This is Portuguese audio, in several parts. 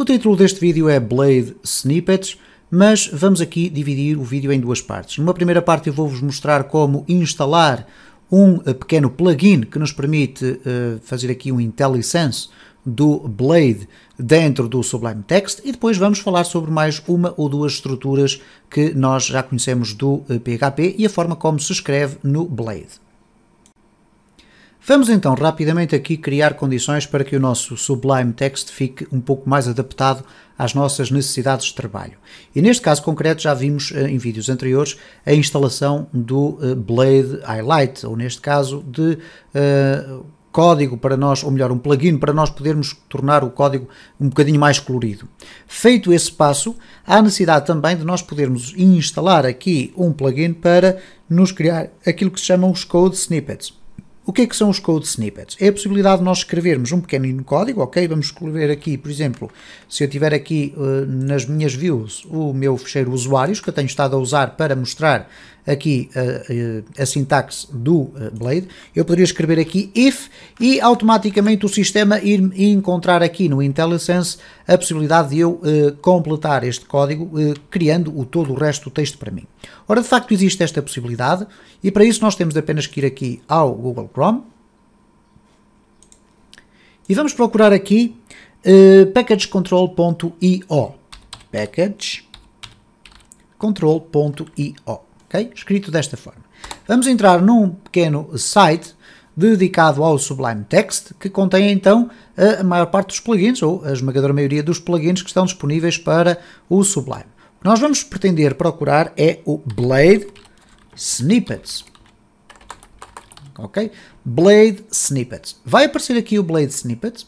O título deste vídeo é Blade Snippets, mas vamos aqui dividir o vídeo em duas partes. Numa primeira parte eu vou-vos mostrar como instalar um eh, pequeno plugin que nos permite uh, fazer aqui um IntelliSense do Blade dentro do Sublime Text e depois vamos falar sobre mais uma ou duas estruturas que nós já conhecemos do PHP eh, e a forma como se escreve no Blade. Vamos então rapidamente aqui criar condições para que o nosso Sublime Text fique um pouco mais adaptado às nossas necessidades de trabalho. E neste caso concreto já vimos eh, em vídeos anteriores a instalação do eh, Blade Highlight, ou neste caso de uh, código para nós, ou melhor, um plugin para nós podermos tornar o código um bocadinho mais colorido. Feito esse passo, há necessidade também de nós podermos instalar aqui um plugin para nos criar aquilo que se chamam os Code Snippets. O que é que são os code snippets? É a possibilidade de nós escrevermos um pequenino código, ok? Vamos escrever aqui, por exemplo, se eu tiver aqui uh, nas minhas views o meu fecheiro usuários, que eu tenho estado a usar para mostrar aqui eh, eh, a, a, a sintaxe do eh, Blade, eu poderia escrever aqui if e automaticamente o sistema ir encontrar aqui no IntelliSense a possibilidade de eu uh, completar este código uh, criando o todo o resto do texto para mim. Ora, de facto existe esta possibilidade e para isso nós temos apenas que ir aqui ao Google Chrome e vamos procurar aqui uh, packagecontrol.io Escrito desta forma. Vamos entrar num pequeno site dedicado ao Sublime Text, que contém então a maior parte dos plugins, ou a esmagadora maioria dos plugins que estão disponíveis para o Sublime. O que nós vamos pretender procurar é o Blade Snippets. Ok? Blade Snippets. Vai aparecer aqui o Blade Snippets.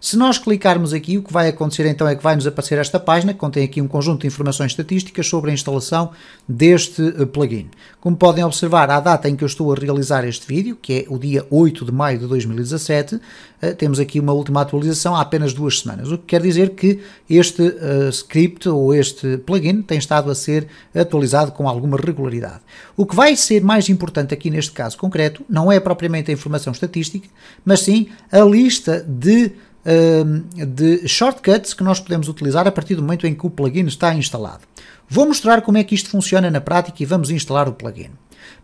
Se nós clicarmos aqui, o que vai acontecer então é que vai nos aparecer esta página que contém aqui um conjunto de informações estatísticas sobre a instalação deste eh, plugin. Como podem observar, à data em que eu estou a realizar este vídeo, que é o dia 8 de maio de 2017, eh, temos aqui uma última atualização há apenas duas semanas, o que quer dizer que este eh, script ou este plugin tem estado a ser atualizado com alguma regularidade. O que vai ser mais importante aqui neste caso concreto não é propriamente a informação estatística, mas sim a lista de de shortcuts que nós podemos utilizar a partir do momento em que o plugin está instalado. Vou mostrar como é que isto funciona na prática e vamos instalar o plugin.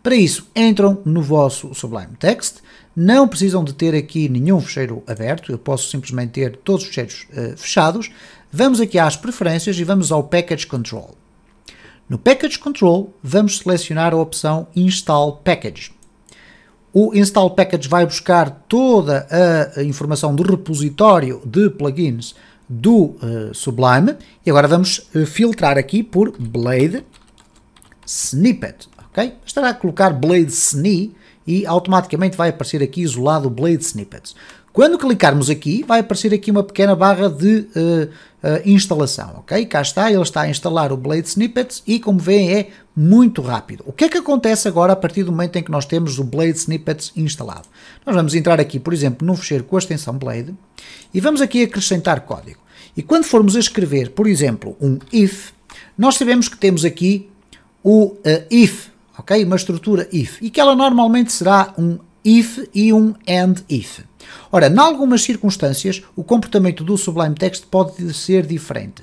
Para isso, entram no vosso Sublime Text, não precisam de ter aqui nenhum fecheiro aberto, eu posso simplesmente ter todos os fecheiros uh, fechados. Vamos aqui às preferências e vamos ao Package Control. No Package Control, vamos selecionar a opção Install Package. O install package vai buscar toda a informação do repositório de plugins do uh, Sublime e agora vamos eh, filtrar aqui por Blade Snippet, ok? Estará a colocar Blade Sni e automaticamente vai aparecer aqui isolado Blade Snippets. Quando clicarmos aqui, vai aparecer aqui uma pequena barra de uh, uh, instalação, ok? Cá está, ele está a instalar o Blade Snippets e, como veem, é muito rápido. O que é que acontece agora a partir do momento em que nós temos o Blade Snippets instalado? Nós vamos entrar aqui, por exemplo, num fecheiro com a extensão Blade e vamos aqui acrescentar código. E quando formos a escrever, por exemplo, um if, nós sabemos que temos aqui o uh, if, ok? Uma estrutura if e que ela normalmente será um if e um and if. Ora, em algumas circunstâncias, o comportamento do Sublime Text pode ser diferente.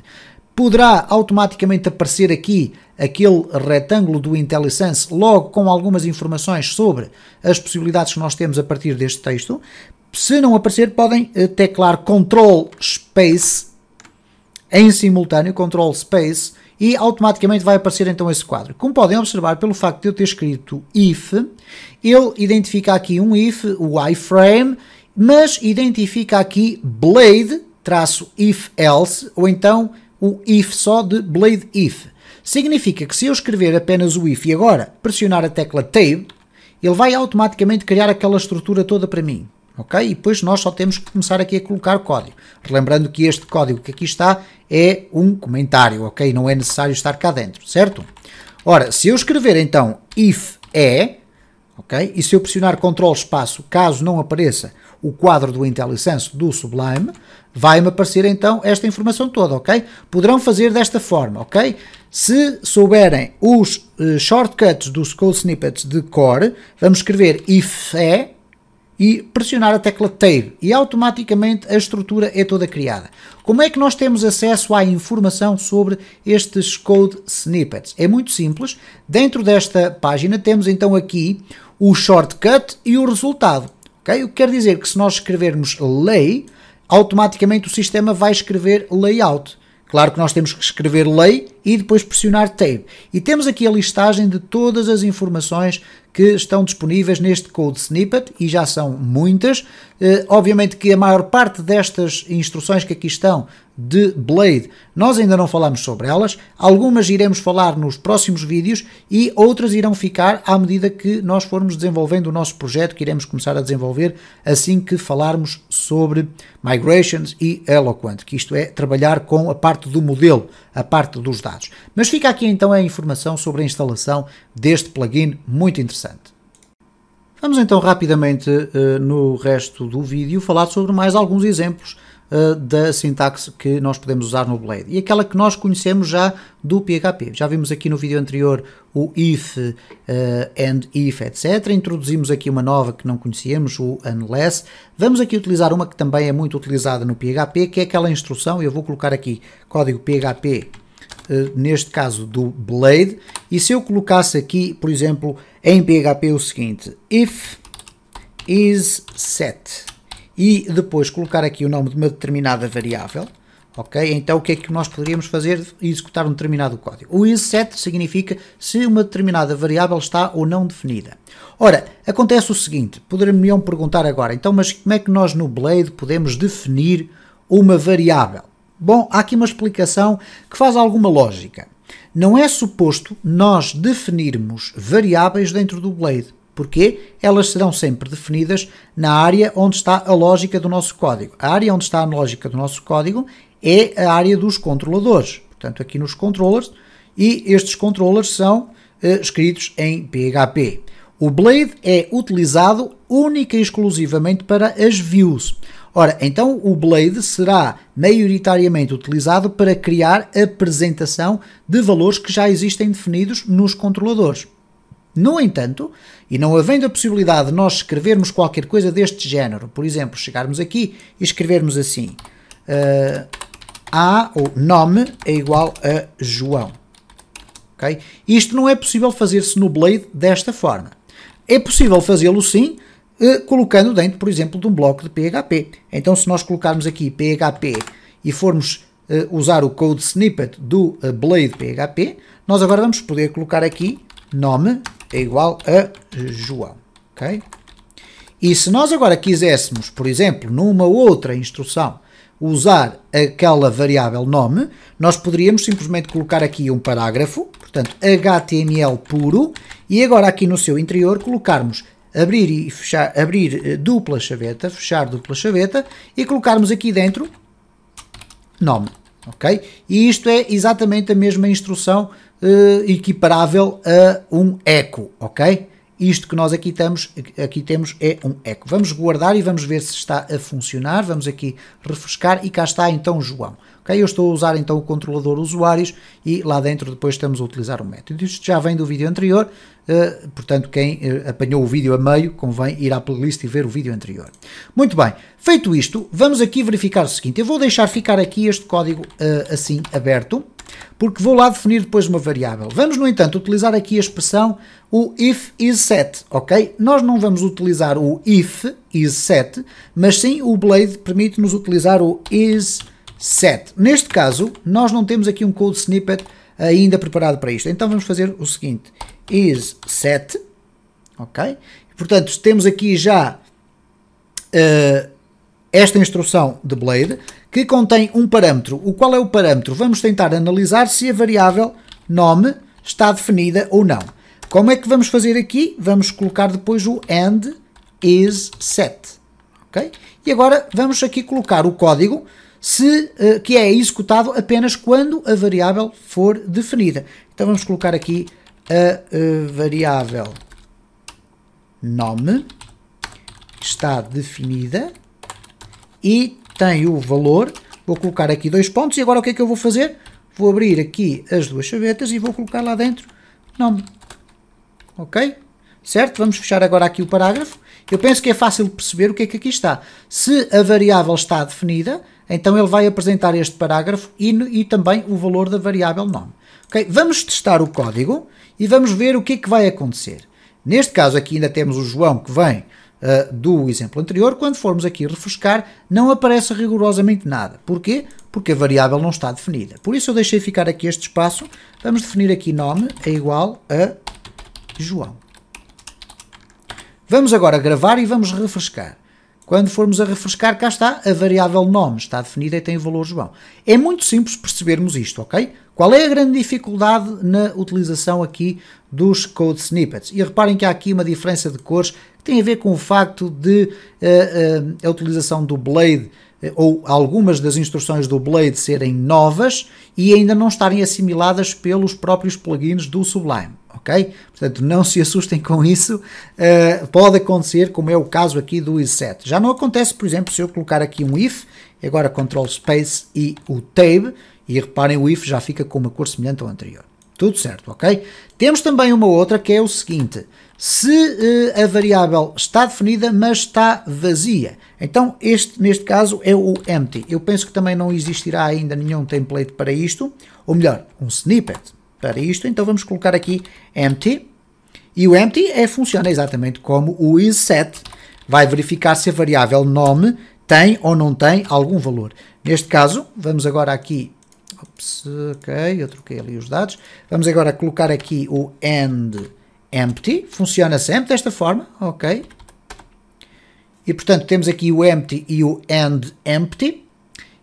Poderá automaticamente aparecer aqui aquele retângulo do IntelliSense, logo com algumas informações sobre as possibilidades que nós temos a partir deste texto. Se não aparecer, podem eh, teclar Control Space em simultâneo, Control Space, e automaticamente vai aparecer então esse quadro. Como podem observar, pelo facto de eu ter escrito if, ele identifica aqui um if, o iframe, mas identifica aqui blade, traço if else, ou então o if só de blade if. Significa que se eu escrever apenas o if e agora pressionar a tecla tab, ele vai automaticamente criar aquela estrutura toda para mim. Ok? E depois nós só temos que começar aqui a colocar código. Lembrando que este código que aqui está é um comentário, ok? Não é necessário estar cá dentro, certo? Ora, se eu escrever então if é, ok? E se eu pressionar Ctrl espaço, caso não apareça o quadro do IntelliSense do Sublime, vai-me aparecer então esta informação toda, ok? Poderão fazer desta forma, ok? Se souberem os uh, shortcuts dos Code Snippets de core, vamos escrever if é e pressionar a tecla Tab e automaticamente a estrutura é toda criada. Como é que nós temos acesso à informação sobre estes code snippets? É muito simples. Dentro desta página temos então aqui o shortcut e o resultado. Okay? O que quer dizer que se nós escrevermos lei, automaticamente o sistema vai escrever layout. Claro que nós temos que escrever lei e depois pressionar tab. E temos aqui a listagem de todas as informações que estão disponíveis neste code snippet e já são muitas. Eh, obviamente que a maior parte destas instruções que aqui estão de Blade. Nós ainda não falamos sobre elas, algumas iremos falar nos próximos vídeos e outras irão ficar à medida que nós formos desenvolvendo o nosso projeto, que iremos começar a desenvolver assim que falarmos sobre Migrations e Eloquent, que isto é trabalhar com a parte do modelo, a parte dos dados. Mas fica aqui então a informação sobre a instalação deste plugin muito interessante. Vamos então rapidamente eh, no resto do vídeo falar sobre mais alguns exemplos eh, da sintaxe que nós podemos usar no Blade. E aquela que nós conhecemos já do PHP. Já vimos aqui no vídeo anterior o if, uh, and if, etc. Introduzimos aqui uma nova que não conhecíamos, o unless. Vamos aqui utilizar uma que também é muito utilizada no PHP, que é aquela instrução, eu vou colocar aqui código PHP, uh, eh, neste caso do Blade, e se eu colocasse aqui, por exemplo, em PHP o seguinte, if is set, e depois colocar aqui o nome de uma determinada variável, ok? Então o que é que nós poderíamos fazer e executar um determinado código? O except significa se uma determinada variável está ou não definida. Ora, acontece o seguinte, poderiam perguntar agora, então mas como é que nós no Blade podemos definir uma variável? Bom, há aqui uma explicação que faz alguma lógica. Não é suposto nós definirmos variáveis dentro do Blade. Porquê? Elas serão sempre definidas na área onde está a lógica do nosso código. A área onde está a lógica do nosso código é a área dos controladores. Portanto, aqui nos controllers, e estes controllers são eh, escritos em PHP. O Blade é utilizado única e exclusivamente para as views. Ora, então o Blade será maioritariamente utilizado para criar a apresentação de valores que já existem definidos nos controladores. No entanto, e não havendo a possibilidade de nós escrevermos qualquer coisa deste género, por exemplo, chegarmos aqui e escrevermos assim uh, A ou nome é igual a João. Okay? Isto não é possível fazer-se no Blade desta forma. É possível fazê-lo sim, uh, colocando dentro, por exemplo, de um bloco de PHP. Então, se nós colocarmos aqui PHP e formos uh, usar o code snippet do Blade PHP, nós agora vamos poder colocar aqui nome é igual a João, ok? E se nós agora quiséssemos, por exemplo, numa outra instrução, usar aquela variável nome, nós poderíamos simplesmente colocar aqui um parágrafo, portanto, HTML puro, e agora aqui no seu interior colocarmos abrir e fechar, abrir eh, dupla chaveta, fechar dupla chaveta e colocarmos aqui dentro nome ok? E isto é exatamente a mesma instrução eh, equiparável a um eco, ok? Isto que nós aqui, estamos, aqui temos é um eco. Vamos guardar e vamos ver se está a funcionar. Vamos aqui refrescar e cá está então João. Okay? Eu estou a usar então o controlador usuários e lá dentro depois estamos a utilizar o um método. Isto já vem do vídeo anterior, uh, portanto quem uh, apanhou o vídeo a meio convém ir à playlist e ver o vídeo anterior. Muito bem, feito isto, vamos aqui verificar o seguinte. Eu vou deixar ficar aqui este código uh, assim aberto porque vou lá definir depois uma variável. Vamos, no entanto, utilizar aqui a expressão o if is set, ok? Nós não vamos utilizar o if is set, mas sim o Blade permite-nos utilizar o is set. Neste caso, nós não temos aqui um code snippet ainda preparado para isto. Então vamos fazer o seguinte, is set, ok? Portanto, temos aqui já uh, esta instrução de Blade, que contém um parâmetro. O qual é o parâmetro? Vamos tentar analisar se a variável nome está definida ou não. Como é que vamos fazer aqui? Vamos colocar depois o and is set. Okay? E agora vamos aqui colocar o código se, eh, que é executado apenas quando a variável for definida. Então vamos colocar aqui a, a eh, variável nome está definida e tem o valor, vou colocar aqui dois pontos e agora o que é que eu vou fazer? Vou abrir aqui as duas chavetas e vou colocar lá dentro nome. Ok? Certo? Vamos fechar agora aqui o parágrafo. Eu penso que é fácil perceber o que é que aqui está. Se a variável está definida, então ele vai apresentar este parágrafo e, e também o valor da variável nome. Okay? Vamos testar o código e vamos ver o que é que vai acontecer. Neste caso aqui ainda temos o João que vem uh, ah, do exemplo anterior, quando formos aqui refrescar, não aparece rigorosamente nada. Porquê? Porque a variável não está definida. Por isso eu deixei ficar aqui este espaço. Vamos definir aqui nome é igual a João. Vamos agora gravar e vamos refrescar. Quando formos a refrescar, cá está, a variável nome está definida e tem o valor João. É muito simples percebermos isto, ok? Qual é a grande dificuldade na utilização aqui dos code snippets? E reparem que há aqui uma diferença de cores que tem a ver com o facto de uh, uh, a utilização do Blade eh, ou algumas das instruções do Blade serem novas e ainda não estarem assimiladas pelos próprios plugins do Sublime. Ok? Portanto, não se assustem com isso. pode acontecer, como é o caso aqui do i7. Já não acontece, por exemplo, se eu colocar aqui um if, agora Ctrl Space e o Tab e reparem, o if já fica com uma cor semelhante ao anterior. Tudo certo, ok? Temos também uma outra que é o seguinte. Se uh, a variável está definida, mas está vazia, então este, neste caso, é o empty. Eu penso que também não existirá ainda nenhum template para isto, ou melhor, um snippet para isto, então vamos colocar aqui empty, e o empty é, funciona exatamente como o isSet, vai verificar se a variável nome tem ou não tem algum valor. Neste caso, vamos agora aqui Ops, ok, eu troquei ali os dados. Vamos agora colocar aqui o end empty. Funciona sempre desta forma, ok. E portanto temos aqui o empty e o end empty.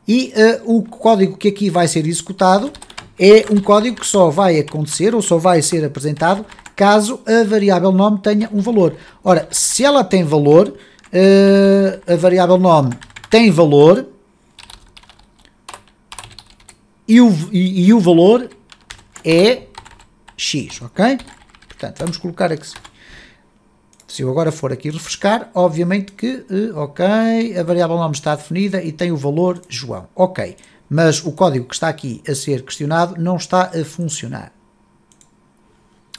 E uh, o código que aqui vai ser executado é um código que só vai acontecer ou só vai ser apresentado caso a variável nome tenha um valor. Ora, se ela tem valor, uh, a variável nome tem valor, e o, e, e o valor é X, ok? Portanto, vamos colocar aqui. Se eu agora for aqui refrescar, obviamente que, eh, ok, a variável nome está definida e tem o valor João. Ok, mas o código que está aqui a ser questionado não está a funcionar.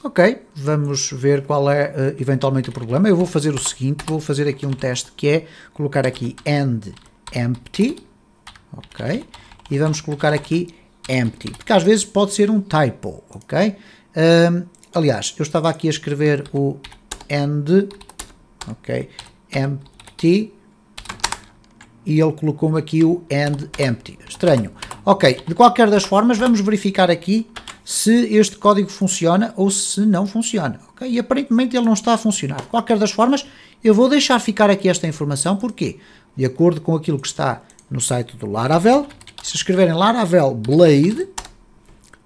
Ok, vamos ver qual é uh, eventualmente o problema. Eu vou fazer o seguinte, vou fazer aqui um teste que é colocar aqui end empty, ok, e vamos colocar aqui empty, porque às vezes pode ser um typo, ok? Um, aliás, eu estava aqui a escrever o end, ok? Empty, e ele colocou-me aqui o end empty. Estranho. Ok, de qualquer das formas, vamos verificar aqui se este código funciona ou se não funciona. Ok, e aparentemente ele não está a funcionar. De qualquer das formas, eu vou deixar ficar aqui esta informação, porque de acordo com aquilo que está no site do Laravel, se escreverem Laravel Blade,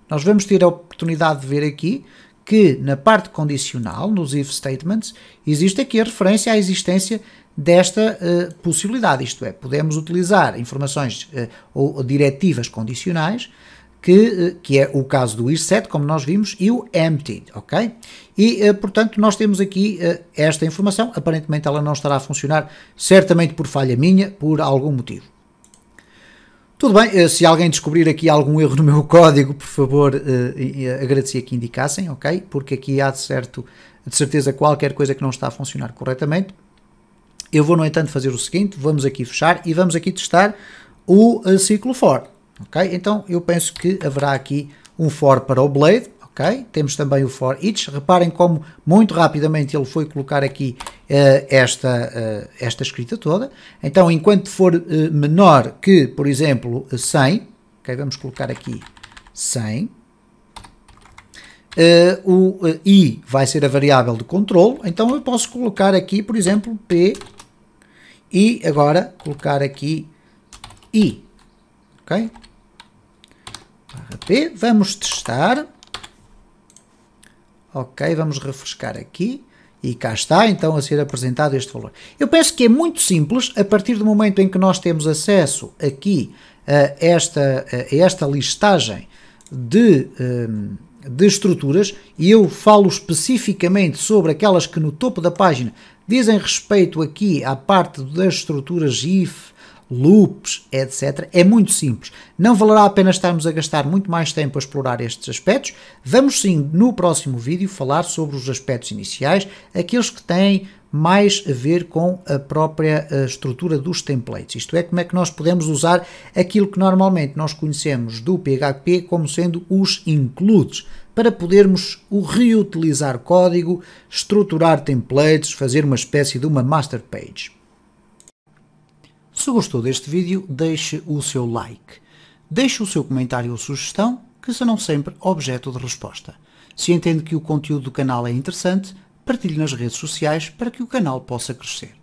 nós vamos ter a oportunidade de ver aqui que na parte condicional, nos if statements, existe aqui a referência à existência desta uh, possibilidade, isto é, podemos utilizar informações uh, ou diretivas condicionais, que, uh, que é o caso do is_set, como nós vimos, e o empty, ok? E, portanto, nós temos aqui esta informação, aparentemente ela não estará a funcionar, certamente por falha minha, por algum motivo. Tudo bem, eh, se alguém descobrir aqui algum erro no meu código, por favor, eh, agradecia que indicassem, ok? Porque aqui há de, certo, de certeza qualquer coisa que não está a funcionar corretamente. Eu vou, no entanto, fazer o seguinte, vamos aqui fechar e vamos aqui testar o eh, ciclo for, ok? Então, eu penso que haverá aqui um for para o blade, ok? Temos também o for each. Reparem como muito rapidamente ele foi colocar aqui uh, esta, uh, esta escrita toda. Então, enquanto for uh, menor que, por exemplo, 100, ok? Vamos colocar aqui 100. o i vai ser a variável de controle, então eu posso colocar aqui, por exemplo, p e agora colocar aqui i, ok? P, vamos testar. Ok, vamos refrescar aqui. E cá está então a ser apresentado este valor. Eu penso que é muito simples, a partir do momento em que nós temos acesso aqui a esta, a esta listagem de, hum, de estruturas, e eu falo especificamente sobre aquelas que no topo da página dizem respeito aqui à parte das estruturas IF, loops, etc. É muito simples. Não valerá a pena estarmos a gastar muito mais tempo a explorar estes aspectos. Vamos sim, no próximo vídeo, falar sobre os aspectos iniciais, aqueles que têm mais a ver com a própria eh, estrutura dos templates, isto é, como é que nós podemos usar aquilo que normalmente nós conhecemos do PHP como sendo os includes, para podermos o reutilizar código, estruturar templates, fazer uma espécie de uma master page. Se gostou deste vídeo, deixe o seu like. Deixe o seu comentário ou sugestão, que serão sempre objeto de resposta. Se entende que o conteúdo do canal é interessante, partilhe nas redes sociais para que o canal possa crescer.